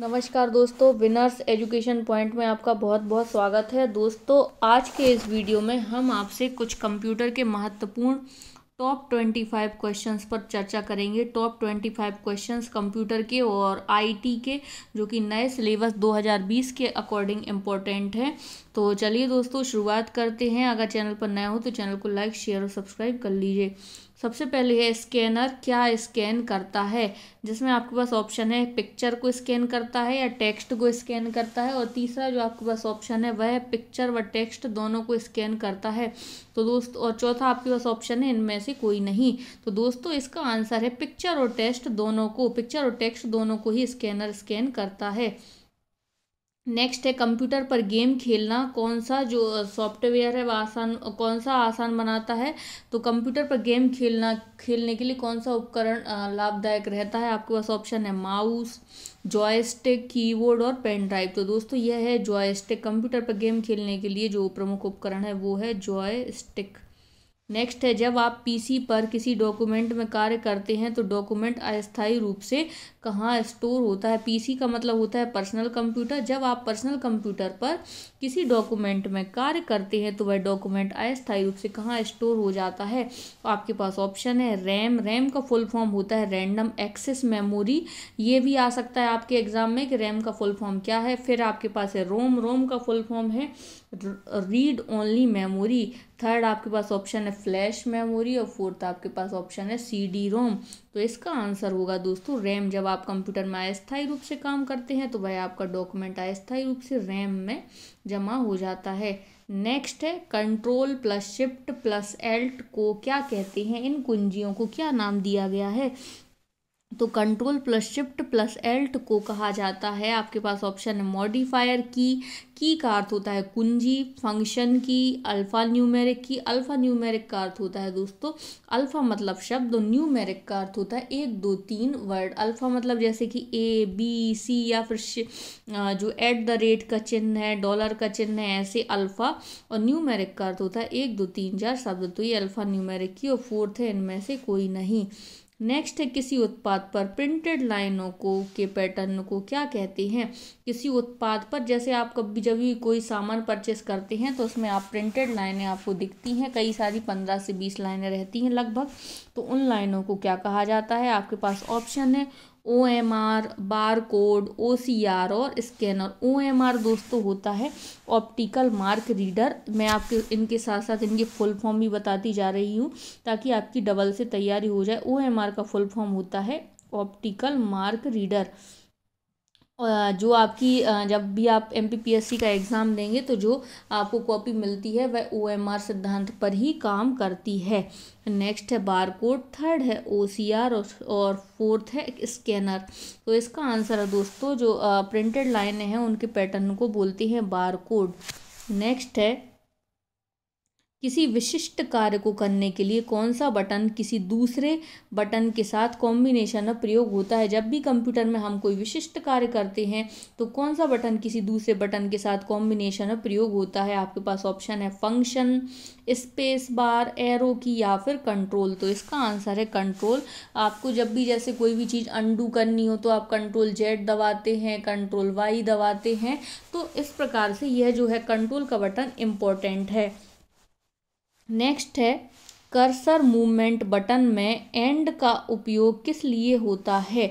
नमस्कार दोस्तों winners education point में आपका बहुत बहुत स्वागत है दोस्तों आज के इस वीडियो में हम आपसे कुछ कंप्यूटर के महत्वपूर्ण टॉप ट्वेंटी फाइव क्वेश्चन पर चर्चा करेंगे top twenty five question computer के और आईटी के जो कि नए सिलेबस 2020 के अकॉर्डिंग इम्पोर्टेंट हैं तो चलिए दोस्तों शुरुआत करते हैं अगर चैनल पर नया हो तो चैनल को लाइक शेयर और सब्सक्राइब कर लीजिए सबसे पहले है स्कैनर क्या स्कैन करता है जिसमें आपके पास ऑप्शन है पिक्चर को स्कैन करता है या टेक्स्ट को स्कैन करता है और तीसरा जो आपके पास ऑप्शन है वह पिक्चर व टेक्स्ट दोनों को स्कैन करता है तो दोस्त और चौथा आपके पास ऑप्शन है इनमें से कोई नहीं तो दोस्तों इसका आंसर है पिक्चर और टेक्स्ट दोनों को पिक्चर और टेक्स्ट दोनों को ही स्कैनर स्कैन करता है नेक्स्ट है कंप्यूटर पर गेम खेलना कौन सा जो सॉफ्टवेयर है वह आसान कौन सा आसान बनाता है तो कंप्यूटर पर गेम खेलना खेलने के लिए कौन सा उपकरण लाभदायक रहता है आपके पास ऑप्शन है माउस जॉयस्टिक कीबोर्ड और पेन ड्राइव तो दोस्तों यह है जॉयस्टिक कंप्यूटर पर गेम खेलने के लिए जो प्रमुख उपकरण है वो है जॉय नेक्स्ट है जब आप पीसी पर किसी डॉक्यूमेंट में कार्य करते हैं तो डॉक्यूमेंट अस्थायी रूप से कहाँ स्टोर होता है पीसी का मतलब होता है पर्सनल कंप्यूटर जब आप पर्सनल कंप्यूटर पर किसी डॉक्यूमेंट में कार्य करते हैं तो वह डॉक्यूमेंट अस्थायी रूप से कहाँ स्टोर हो जाता है आपके पास ऑप्शन है रैम रैम का फुल फॉर्म होता है रैंडम एक्सेस मेमोरी ये भी आ सकता है आपके एग्ज़ाम में कि रैम का फुल फॉर्म क्या है फिर आपके पास है रोम रोम का फुल फॉर्म है रीड ओनली मेमोरी थर्ड आपके पास ऑप्शन है फ्लैश मेमोरी और फोर्थ आपके पास ऑप्शन है सी डी रोम तो इसका आंसर होगा दोस्तों रैम जब आप कंप्यूटर में अस्थायी रूप से काम करते हैं तो वह आपका डॉक्यूमेंट अस्थायी रूप से रैम में जमा हो जाता है नेक्स्ट है control plus shift plus alt को क्या कहते हैं इन कुंजियों को क्या नाम दिया गया है तो control plus shift plus alt को कहा जाता है आपके पास ऑप्शन है मॉडिफायर की की का अर्थ होता है कुंजी function key alphanumeric key alphanumeric का अर्थ होता है दोस्तों अल्फ़ा मतलब शब्द और न्यूमेरिक का अर्थ होता है एक दो तीन वर्ड अल्फ़ा मतलब जैसे कि ए बी सी या फिर जो एट द रेट का चिन्ह है डॉलर का चिन्ह है ऐसे अल्फ़ा और न्यूमेरिक का अर्थ होता है एक दो तीन चार शब्द तो ये अल्फ़ा न्यूमेरिक की और फोर्थ है इनमें से कोई नहीं नेक्स्ट है किसी उत्पाद पर प्रिंटेड लाइनों को के पैटर्न को क्या कहते हैं किसी उत्पाद पर जैसे आप कभी जब भी कोई सामान परचेस करते हैं तो उसमें आप प्रिंटेड लाइनें आपको दिखती हैं कई सारी पंद्रह से बीस लाइनें रहती हैं लगभग तो उन लाइनों को क्या कहा जाता है आपके पास ऑप्शन है O M R bar code O C R और स्कैनर ओ एम आर दोस्तों होता है ऑप्टिकल मार्क रीडर मैं आपके इनके साथ साथ इनकी फुल फॉर्म भी बताती जा रही हूँ ताकि आपकी डबल से तैयारी हो जाए ओ एम आर का फुल फॉर्म होता है ऑप्टिकल मार्क रीडर जो आपकी जब भी आप एम का एग्ज़ाम देंगे तो जो आपको कॉपी मिलती है वह ओ सिद्धांत पर ही काम करती है नेक्स्ट है बार कोड थर्ड है ओ और फोर्थ है स्कैनर तो इसका आंसर है दोस्तों जो प्रिंटेड लाइनें हैं उनके पैटर्न को बोलती हैं बार कोड नेक्स्ट है किसी विशिष्ट कार्य को करने के लिए कौन सा बटन किसी दूसरे बटन के साथ कॉम्बिनेशन में प्रयोग होता है जब भी कंप्यूटर में हम कोई विशिष्ट कार्य करते हैं तो कौन सा बटन किसी दूसरे बटन के साथ कॉम्बिनेशन में प्रयोग होता है आपके पास ऑप्शन है function space bar arrow key या फिर कंट्रोल तो इसका आंसर है कंट्रोल आपको जब भी जैसे कोई भी चीज़ अंडू करनी हो तो आप कंट्रोल जेड दबाते हैं कंट्रोल वाई दबाते हैं तो इस प्रकार से यह जो है कंट्रोल का बटन इम्पोर्टेंट है नेक्स्ट है कर्सर मूवमेंट बटन में एंड का उपयोग किस लिए होता है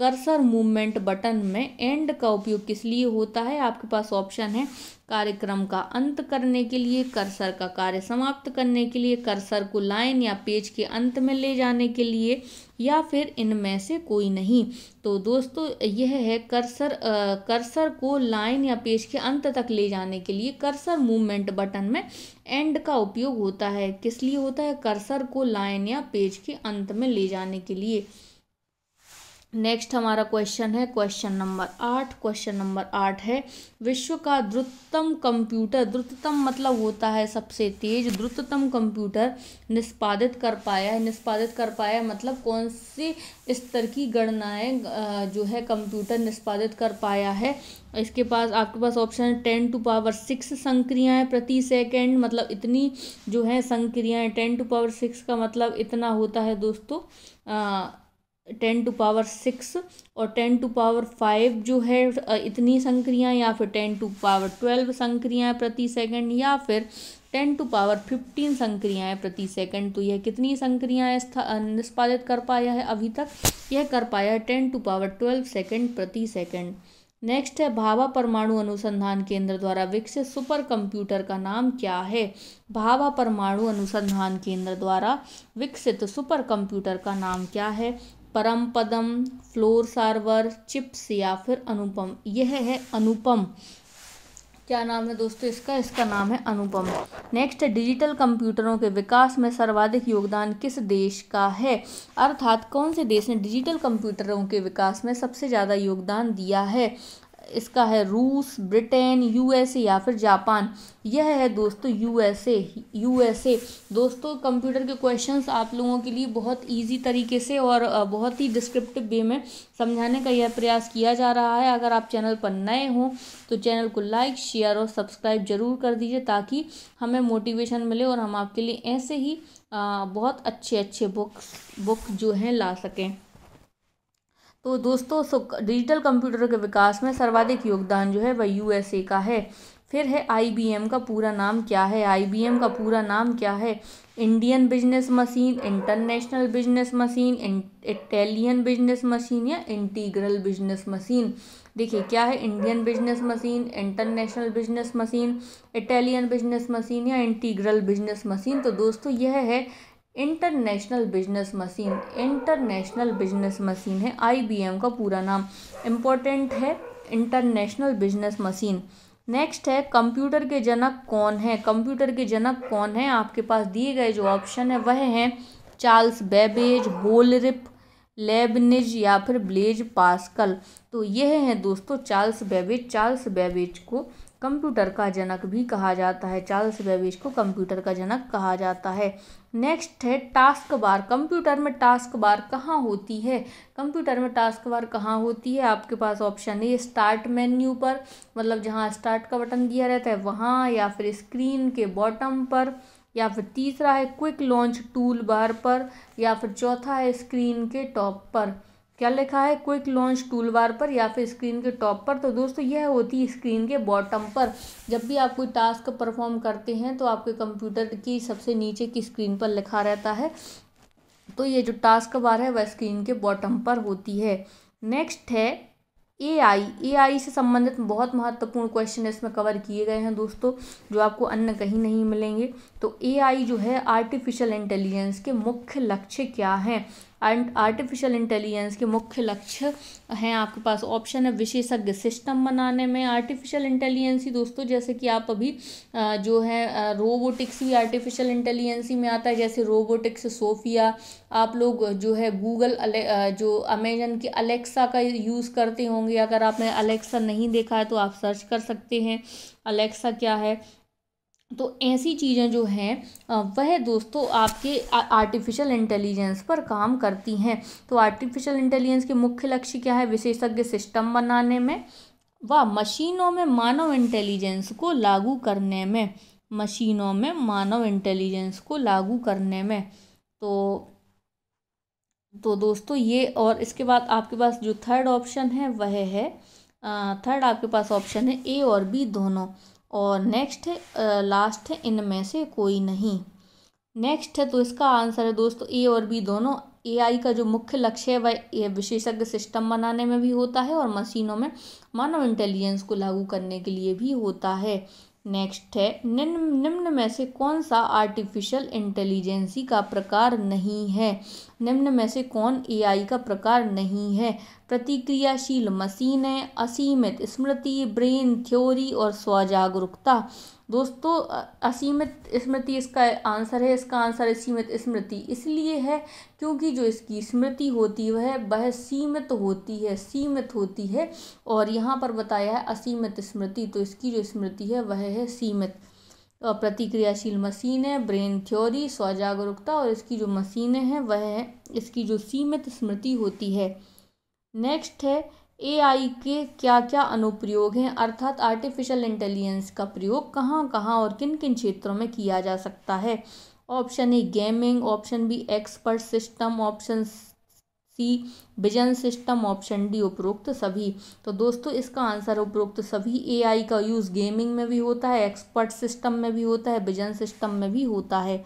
कर्सर मूवमेंट बटन में एंड का उपयोग किस लिए होता है आपके पास ऑप्शन है कार्यक्रम का अंत करने के लिए कर्सर का कार्य समाप्त करने के लिए कर्सर को लाइन या पेज के अंत में ले जाने के लिए या फिर इनमें से कोई नहीं तो दोस्तों यह है कर्सर आ, कर्सर को लाइन या पेज के अंत तक ले जाने के लिए कर्सर मूवमेंट बटन में एंड का उपयोग होता है किस लिए होता है कर्सर को लाइन या पेज के अंत में ले जाने के लिए नेक्स्ट हमारा क्वेश्चन है क्वेश्चन नंबर आठ क्वेश्चन नंबर आठ है विश्व का द्रुततम कंप्यूटर द्रुततम मतलब होता है सबसे तेज द्रुततम कंप्यूटर निष्पादित कर पाया है निष्पादित कर पाया मतलब कौन से स्तर की गणनाएं जो है कंप्यूटर निष्पादित कर पाया है इसके पास आपके पास ऑप्शन है टेन टू पावर सिक्स संक्रियाएँ प्रति सेकेंड मतलब इतनी जो है संक्रियाएँ टेन टू पावर सिक्स का मतलब इतना होता है दोस्तों टेन टू पावर सिक्स और टेन टू पावर फाइव जो है इतनी संक्रियाँ या फिर टेन टू पावर ट्वेल्व संक्रियाएँ प्रति सेकंड या फिर टेन टू पावर फिफ्टीन संक्रियाएँ प्रति सेकंड तो यह कितनी संक्रियाएँ निष्पादित कर पाया है अभी तक यह कर पाया है ten to power twelve second प्रति सेकंड नेक्स्ट है भाभा परमाणु अनुसंधान केंद्र द्वारा विकसित सुपर कंप्यूटर का नाम क्या है भाभा परमाणु अनुसंधान केंद्र द्वारा विकसित सुपर कंप्यूटर का नाम क्या है परम पदम फ्लोर सार्वर चिप्स या फिर अनुपम यह है अनुपम क्या नाम है दोस्तों इसका इसका नाम है अनुपम नेक्स्ट है डिजिटल कंप्यूटरों के विकास में सर्वाधिक योगदान किस देश का है अर्थात कौन से देश ने डिजिटल कंप्यूटरों के विकास में सबसे ज़्यादा योगदान दिया है इसका है रूस ब्रिटेन यूएसए या फिर जापान यह है दोस्तों यूएसए यूएसए दोस्तों कंप्यूटर के क्वेश्चंस आप लोगों के लिए बहुत इजी तरीके से और बहुत ही डिस्क्रिप्टिव वे में समझाने का यह प्रयास किया जा रहा है अगर आप चैनल पर नए हों तो चैनल को लाइक शेयर और सब्सक्राइब जरूर कर दीजिए ताकि हमें मोटिवेशन मिले और हम आपके लिए ऐसे ही बहुत अच्छे अच्छे बुक्स बुक जो हैं ला सकें तो दोस्तों डिजिटल कंप्यूटर के विकास में सर्वाधिक योगदान जो है वह यूएसए का है फिर है आईबीएम का पूरा नाम क्या है आईबीएम का पूरा नाम क्या है Indian business machine international business machine Italian business machine या इंटीग्रल बिजनेस मशीन देखिए क्या है Indian business machine international business machine Italian business machine या इंटीग्रल बिजनेस मशीन तो दोस्तों यह है international business machine international business machine है आईबीएम का पूरा नाम इम्पोर्टेंट है इंटरनेशनल बिजनेस मशीन नेक्स्ट है कंप्यूटर के जनक कौन है कंप्यूटर के जनक कौन है आपके पास दिए गए जो ऑप्शन है वह हैं चार्ल्स बेबेज रिप लेबनिज या फिर ब्लेज पास्कल तो यह हैं दोस्तों चार्ल्स बेबेज चार्ल्स बेबेज को कंप्यूटर का जनक भी कहा जाता है चार्ल्स बेबेज को कंप्यूटर का जनक कहा जाता है नेक्स्ट है टास्क बार कंप्यूटर में टास्क बार कहाँ होती है कंप्यूटर में टास्क बार कहाँ होती है आपके पास ऑप्शन है स्टार्ट मेन्यू पर मतलब जहाँ स्टार्ट का बटन दिया रहता है वहाँ या फिर स्क्रीन के बॉटम पर या फिर तीसरा है क्विक लॉन्च टूल बार पर या फिर चौथा है स्क्रीन के टॉप पर क्या लिखा है क्विक लॉन्च टूल बार पर या फिर स्क्रीन के टॉप पर तो दोस्तों यह होती है स्क्रीन के बॉटम पर जब भी आप कोई टास्क परफॉर्म करते हैं तो आपके कंप्यूटर की सबसे नीचे की स्क्रीन पर लिखा रहता है तो ये जो टास्क बार है वह स्क्रीन के बॉटम पर होती है नेक्स्ट है ए आई ए आई से संबंधित बहुत महत्वपूर्ण क्वेश्चन इसमें कवर किए गए हैं दोस्तों जो आपको अन्य कहीं नहीं मिलेंगे तो ए आई जो है आर्टिफिशियल इंटेलिजेंस के मुख्य लक्ष्य क्या हैं आर्टिफिशियल इंटेलिजेंस के मुख्य लक्ष्य हैं आपके पास ऑप्शन है विशेषज्ञ सिस्टम बनाने में आर्टिफिशियल इंटेलिजेंस ही दोस्तों जैसे कि आप अभी जो है रोबोटिक्स भी आर्टिफिशियल इंटेलिजेंसी में आता है जैसे रोबोटिक्स सोफिया आप लोग जो है गूगल जो अमेजन के अलेक्सा का यूज़ करते होंगे अगर आपने अलेक्सा नहीं देखा है तो आप सर्च कर सकते हैं अलेक्सा क्या है तो ऐसी चीज़ें जो हैं वह दोस्तों आपके आर्टिफिशियल इंटेलिजेंस पर काम करती हैं तो आर्टिफिशियल इंटेलिजेंस के मुख्य लक्ष्य क्या है विशेषज्ञ सिस्टम बनाने में व मशीनों में मानव इंटेलिजेंस को लागू करने में मशीनों में मानव इंटेलिजेंस को लागू करने में तो तो दोस्तों ये और इसके बाद आपके पास जो थर्ड ऑप्शन है वह है थर्ड आपके पास ऑप्शन है ए और बी दोनों और नेक्स्ट है लास्ट है इनमें से कोई नहीं नेक्स्ट है तो इसका आंसर है दोस्तों ए और बी दोनों एआई का जो मुख्य लक्ष्य है वह विशेषज्ञ सिस्टम बनाने में भी होता है और मशीनों में मानव इंटेलिजेंस को लागू करने के लिए भी होता है नेक्स्ट है निम्न निम्न में से कौन सा आर्टिफिशियल इंटेलिजेंसी का प्रकार नहीं है निम्न में से कौन एआई का प्रकार नहीं है प्रतिक्रियाशील मशीनें असीमित स्मृति ब्रेन थ्योरी और स्वजागरूकता दोस्तों असीमित स्मृति इसका आंसर है इसका आंसर है सीमित स्मृति इसलिए है क्योंकि जो इसकी स्मृति होती है वह वह सीमित होती है सीमित होती है और यहाँ पर बताया है असीमित स्मृति तो इसकी जो स्मृति है वह है सीमित और प्रतिक्रियाशील मशीनें ब्रेन थ्योरी स्वजागरूकता और इसकी जो मशीनें हैं वह है इसकी जो सीमित स्मृति होती है नेक्स्ट है एआई के क्या क्या अनुप्रयोग हैं अर्थात आर्टिफिशियल इंटेलिजेंस का प्रयोग कहाँ कहाँ और किन किन क्षेत्रों में किया जा सकता है option A gaming option B expert system option C vision system option D उपरोक्त सभी तो दोस्तों इसका आंसर उपरोक्त सभी एआई का यूज़ गेमिंग में भी होता है एक्सपर्ट सिस्टम में भी होता है विजन सिस्टम में भी होता है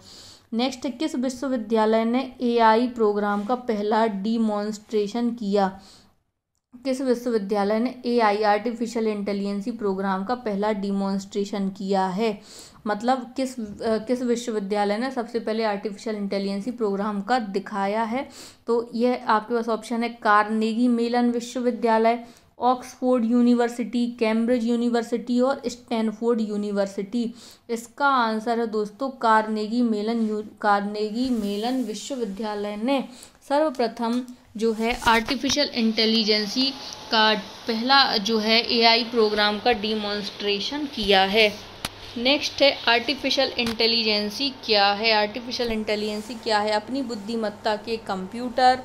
नेक्स्ट किस विश्वविद्यालय ने एआई प्रोग्राम का पहला डिमॉन्स्ट्रेशन किया किस विश्वविद्यालय ने A I artificial intelligence program का पहला डिमॉन्स्ट्रेशन किया है मतलब किस किस विश्वविद्यालय ने सबसे पहले आर्टिफिशियल इंटेलिजेंसी प्रोग्राम का दिखाया है तो यह आपके पास ऑप्शन है कार्नेगी मेलन विश्वविद्यालय ऑक्सफोर्ड यूनिवर्सिटी कैम्ब्रिज यूनिवर्सिटी और स्टैनफोर्ड यूनिवर्सिटी इसका आंसर है दोस्तों कार्नेगी मेलन कार्नेगी मेलन विश्वविद्यालय ने सर्वप्रथम जो है आर्टिफिशियल इंटेलिजेंसी का पहला जो है एआई प्रोग्राम का डिमॉन्स्ट्रेशन किया है नेक्स्ट है आर्टिफिशियल इंटेलिजेंसी क्या है आर्टिफिशियल इंटेलिजेंसी क्या है अपनी बुद्धिमत्ता के कंप्यूटर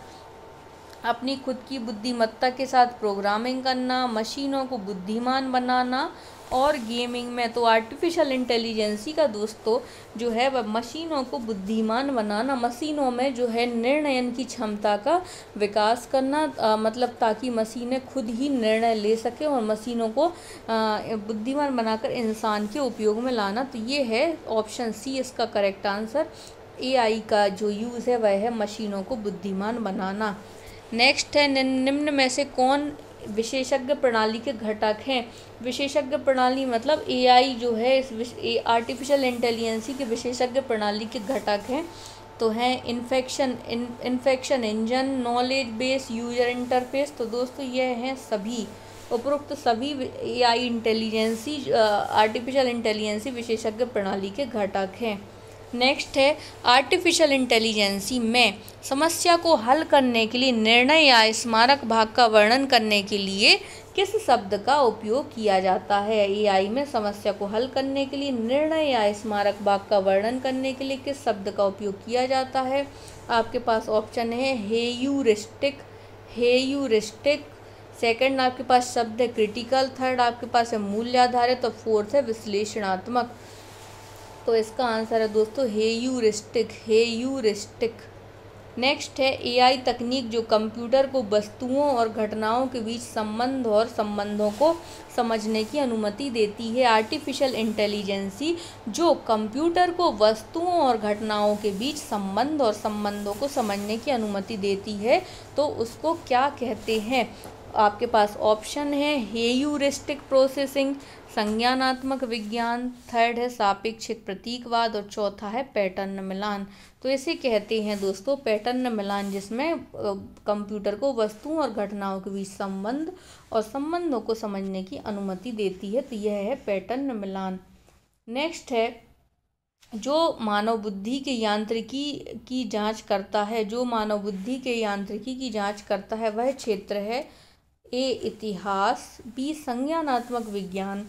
अपनी खुद की बुद्धिमत्ता के साथ प्रोग्रामिंग करना मशीनों को बुद्धिमान बनाना और गेमिंग में तो आर्टिफिशियल इंटेलिजेंसी का दोस्तों जो है वह मशीनों को बुद्धिमान बनाना मशीनों में जो है निर्णयन की क्षमता का विकास करना आ, मतलब ताकि मशीनें खुद ही निर्णय ले सकें और मशीनों को बुद्धिमान बनाकर इंसान के उपयोग में लाना तो ये है ऑप्शन सी इसका करेक्ट आंसर एआई का जो यूज़ है वह है मशीनों को बुद्धिमान बनाना नेक्स्ट है निम्न में से कौन विशेषज्ञ प्रणाली के घटक हैं विशेषज्ञ प्रणाली मतलब एआई जो है इस आर्टिफिशियल इंटेलिजेंसी के विशेषज्ञ प्रणाली के घटक हैं तो हैं infection infection engine knowledge base user interface तो दोस्तों यह हैं सभी उपरोक्त सभी एआई इंटेलिजेंसी आर्टिफिशियल इंटेलिजेंसी विशेषज्ञ प्रणाली के घटक हैं नेक्स्ट है आर्टिफिशियल इंटेलिजेंसी में समस्या को हल करने के लिए निर्णय या स्मारक भाग का वर्णन करने के लिए किस शब्द का उपयोग किया जाता है एआई में समस्या को हल करने के लिए निर्णय या स्मारक भाग का वर्णन करने के लिए किस शब्द का उपयोग किया जाता है आपके पास ऑप्शन है हेयूरिस्टिक हेयूरिस्टिक सेकंड आपके पास शब्द है क्रिटिकल थर्ड आपके पास है मूल्य आधारित और फोर्थ है विश्लेषणात्मक तो इसका आंसर है दोस्तों हे यू रिस्टिक नेक्स्ट है एआई तकनीक जो कंप्यूटर को वस्तुओं और घटनाओं के बीच संबंध और संबंधों को समझने की अनुमति देती है आर्टिफिशियल इंटेलिजेंसी जो कंप्यूटर को वस्तुओं और घटनाओं के बीच संबंध और संबंधों को समझने की अनुमति देती है तो उसको क्या कहते हैं आपके पास ऑप्शन है हेयूरिस्टिक प्रोसेसिंग संज्ञानात्मक विज्ञान थर्ड है सापेक्षित प्रतीकवाद और चौथा है पैटर्न मिलान तो इसे कहते हैं दोस्तों पैटर्न मिलान जिसमें कंप्यूटर को वस्तुओं और घटनाओं के बीच संबंध और संबंधों को समझने की अनुमति देती है तो यह है पैटर्न मिलान नेक्स्ट है जो मानव बुद्धि के यांत्रिकी की जांच करता है जो मानव बुद्धि के यांत्रिकी की जांच करता है वह क्षेत्र है ए इतिहास बी संज्ञानात्मक विज्ञान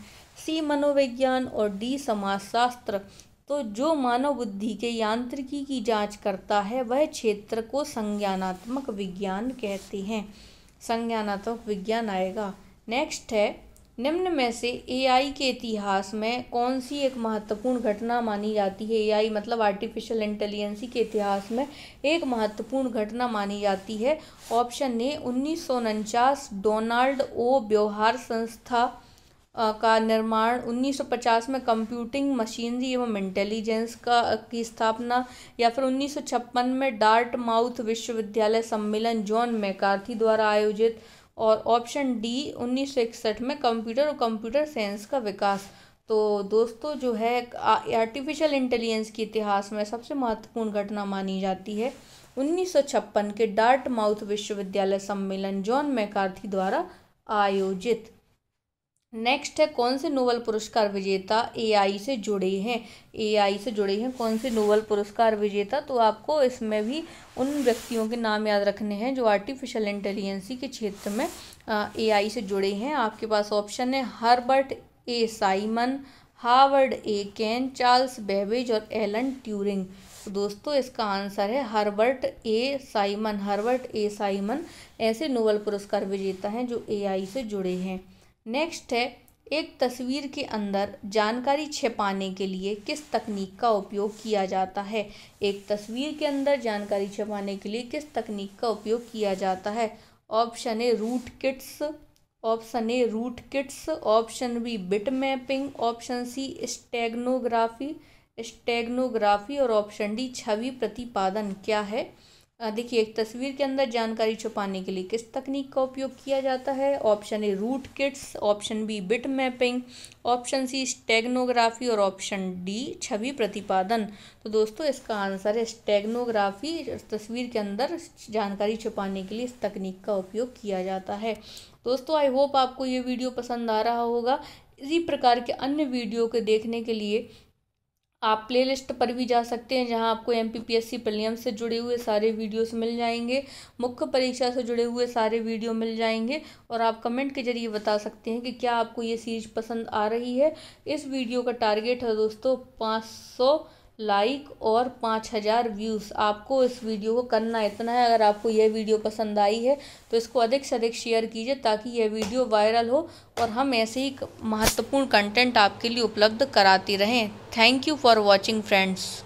सी मनोविज्ञान और डी समाजशास्त्र तो जो मानव बुद्धि के यांत्रिकी की जांच करता है वह क्षेत्र को संज्ञानात्मक विज्ञान कहते हैं संज्ञानात्मक विज्ञान आएगा नेक्स्ट है निम्न में से एआई के इतिहास में कौन सी एक महत्वपूर्ण घटना मानी जाती है एआई मतलब आर्टिफिशियल इंटेलिजेंसी के इतिहास में एक महत्वपूर्ण घटना मानी जाती है ऑप्शन ए उन्नीस डोनाल्ड ओ व्यवहार संस्था का निर्माण 1950 में कंप्यूटिंग मशीनरी एवं इंटेलिजेंस का की स्थापना या फिर 1956 में डार्ट माउथ विश्वविद्यालय सम्मेलन जॉन मैकार्थी द्वारा आयोजित और ऑप्शन डी उन्नीस में कंप्यूटर और कंप्यूटर साइंस का विकास तो दोस्तों जो है आर्टिफिशियल इंटेलिजेंस के इतिहास में सबसे महत्वपूर्ण घटना मानी जाती है 1956 के डार्ट माउथ विश्वविद्यालय सम्मेलन जॉन मैकार्थी द्वारा आयोजित नेक्स्ट है कौन से नोबल पुरस्कार विजेता एआई से जुड़े हैं एआई से जुड़े हैं कौन से नोबल पुरस्कार विजेता तो आपको इसमें भी उन व्यक्तियों के नाम याद रखने हैं जो आर्टिफिशियल इंटेलिजेंसी के क्षेत्र में एआई से जुड़े हैं आपके पास ऑप्शन है Herbert A Simon Howard Aiken Charles Babbage और एलन ट्यूरिंग तो दोस्तों इसका आंसर है Herbert A Simon Herbert A Simon ऐसे नोबल पुरस्कार विजेता हैं जो एआई से जुड़े हैं नेक्स्ट है एक तस्वीर के अंदर जानकारी छिपाने के लिए किस तकनीक का उपयोग किया जाता है एक तस्वीर के अंदर जानकारी छिपाने के लिए किस तकनीक का उपयोग किया जाता है option A rootkits option A rootkits option B bit mapping option C steganography steganography और ऑप्शन डी छवि प्रतिपादन क्या है देखिए एक तस्वीर के अंदर जानकारी छुपाने के लिए किस तकनीक का उपयोग किया जाता है option A rootkits option B bit mapping option C steganography और ऑप्शन डी छवि प्रतिपादन तो दोस्तों इसका आंसर है स्टेग्नोग्राफी तस्वीर के अंदर जानकारी छुपाने के लिए इस तकनीक का उपयोग किया जाता है दोस्तों आई होप आपको ये वीडियो पसंद आ रहा होगा इसी प्रकार के अन्य वीडियो को देखने के लिए आप प्लेलिस्ट पर भी जा सकते हैं जहां आपको M P P S C prelim से जुड़े हुए सारे वीडियोस मिल जाएंगे मुख्य परीक्षा से जुड़े हुए सारे वीडियो मिल जाएंगे और आप कमेंट के जरिए बता सकते हैं कि क्या आपको ये सीरीज पसंद आ रही है इस वीडियो का टारगेट है दोस्तों पाँच सौ लाइक और पाँच हज़ार व्यूज़ आपको इस वीडियो को करना इतना है अगर आपको यह वीडियो पसंद आई है तो इसको अधिक से अधिक शेयर कीजिए ताकि यह वीडियो वायरल हो और हम ऐसे ही महत्वपूर्ण कंटेंट आपके लिए उपलब्ध कराती रहें thank you for watching friends